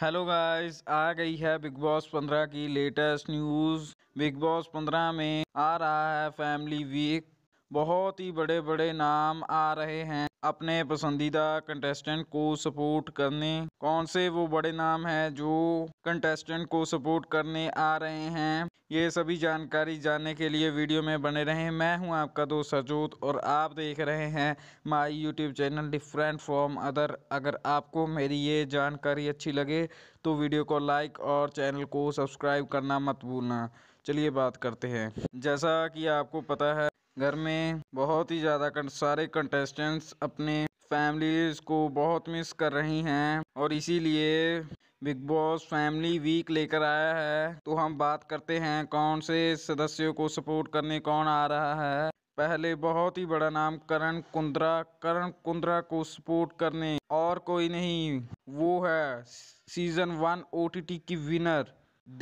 hello guys आ गई है big boss 15 की लेटेस्ट न्यूज़ बिग बॉस 15 में आ रहा है फैमिली वीक बहुत ही बड़े बड़े नाम आ रहे हैं अपने पसंदीदा कंटेस्टेंट को सपोर्ट करने कौन से वो बड़े नाम हैं जो कंटेस्टेंट को सपोर्ट करने आ रहे हैं ये सभी जानकारी जानने के लिए वीडियो में बने रहें मैं हूं आपका दोस्त सजोत और आप देख रहे हैं my YouTube channel different from other अगर आपको मेरी ये जानकारी अच्छी लगे तो वीडियो को लाइक और चैनल को सब्सक्राइब करना मत भूलना चलिए बात करते हैं जैसा कि आपको पता है घर में बहुत ही ज़्यादा सारे कंटेस्टेंट्स अपने फैमिलीज़ को बहुत मिस कर रही हैं और इसीलिए बिग बॉस फैमिली वीक लेकर आया है तो हम बात करते हैं कौन से सदस्यों को सपोर्ट करने कौन आ रहा है पहले बहुत ही बड़ा नाम करण कुंद्रा करण कुंद्रा को सपोर्ट करने और कोई नहीं वो है सीजन वन ओ की विनर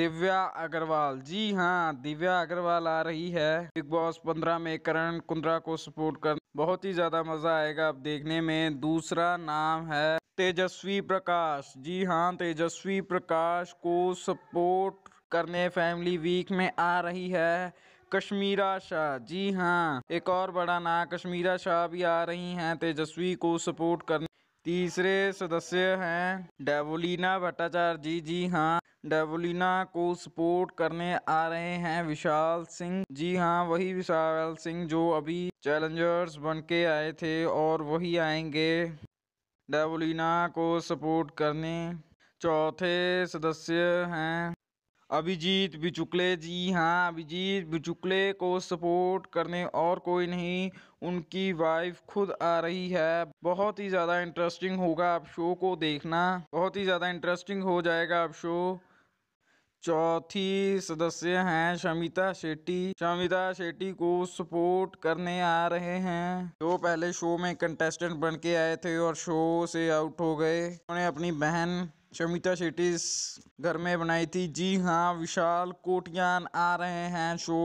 दिव्या अग्रवाल जी हाँ दिव्या अग्रवाल आ रही है बिग बॉस पंद्रह में करण कुंद्रा को सपोर्ट कर बहुत ही ज़्यादा मज़ा आएगा आप देखने में दूसरा नाम है तेजस्वी प्रकाश जी हाँ तेजस्वी प्रकाश को सपोर्ट करने फैमिली वीक में आ रही है कश्मीरा शाह जी हाँ एक और बड़ा नाम कश्मीरा शाह भी आ रही हैं तेजस्वी को सपोर्ट करने तीसरे सदस्य हैं डेवोलिना भट्टाचार्य जी जी हाँ डेवोलिना को सपोर्ट करने आ रहे हैं विशाल सिंह जी हाँ वही विशाल सिंह जो अभी चैलेंजर्स बन के आए थे और वही आएंगे डेवोलिना को सपोर्ट करने चौथे सदस्य हैं अभिजीत बिचुकले जी हाँ अभिजीत बिचुकले को सपोर्ट करने और कोई नहीं उनकी वाइफ खुद आ रही है बहुत ही ज़्यादा इंटरेस्टिंग होगा आप शो को देखना बहुत ही ज़्यादा इंटरेस्टिंग हो जाएगा आप शो चौथी सदस्य हैं शमिता शेट्टी शमिता शेट्टी को सपोर्ट करने आ रहे हैं जो पहले शो में कंटेस्टेंट बन के आए थे और शो से आउट हो गए उन्होंने अपनी बहन शमिता शेट्टी घर में बनाई थी जी हाँ विशाल कोटियान आ रहे हैं शो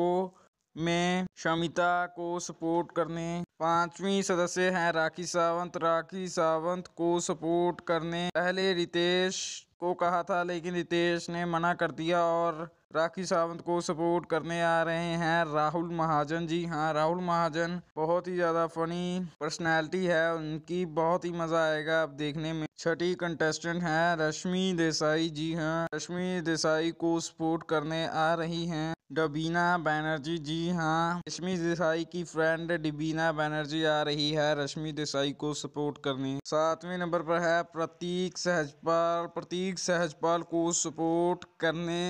में शमिता को सपोर्ट करने पांचवी सदस्य हैं राखी सावंत राखी सावंत को सपोर्ट करने पहले रितेश को कहा था लेकिन रितेश ने मना कर दिया और राखी सावंत को सपोर्ट करने आ रहे हैं राहुल महाजन जी हाँ राहुल महाजन बहुत ही ज़्यादा फनी पर्सनैलिटी है उनकी बहुत ही मज़ा आएगा अब देखने में छठी कंटेस्टेंट हैं रश्मि देसाई जी हाँ रश्मि देसाई को सपोर्ट करने आ रही हैं डबीना बनर्जी जी हाँ रश्मि देसाई की फ्रेंड डिबीना बैनर्जी आ रही है रश्मि देसाई को सपोर्ट करने सातवें नंबर पर है प्रतीक सहजपाल प्रतीक सहजपाल को सपोर्ट करने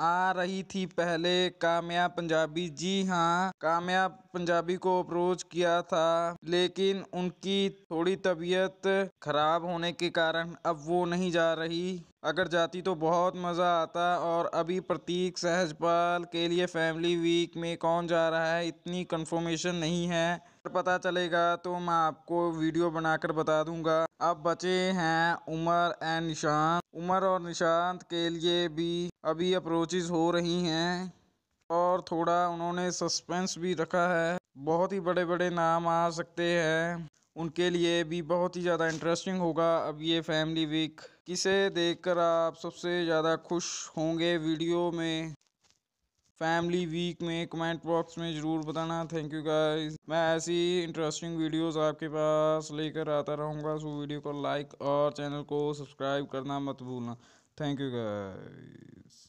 आ रही थी पहले कामयाब पंजाबी जी हाँ कामयाब पंजाबी को अप्रोच किया था लेकिन उनकी थोड़ी तबीयत खराब होने के कारण अब वो नहीं जा रही अगर जाती तो बहुत मज़ा आता और अभी प्रतीक सहजपाल के लिए फैमिली वीक में कौन जा रहा है इतनी कंफर्मेशन नहीं है पता चलेगा तो मैं आपको वीडियो बनाकर बता दूंगा अब बचे हैं उमर एंड निशान उमर और निशांत के लिए भी अभी अप्रोचेज हो रही हैं और थोड़ा उन्होंने सस्पेंस भी रखा है बहुत ही बड़े बड़े नाम आ सकते हैं उनके लिए भी बहुत ही ज़्यादा इंटरेस्टिंग होगा अब ये फैमिली वीक किसे देखकर आप सबसे ज़्यादा खुश होंगे वीडियो में फैमिली वीक में कमेंट बॉक्स में ज़रूर बताना थैंक यू गाइस मैं ऐसी इंटरेस्टिंग वीडियोस आपके पास लेकर आता रहूँगा सो वीडियो को लाइक और चैनल को सब्सक्राइब करना मत भूलना थैंक यू गाइस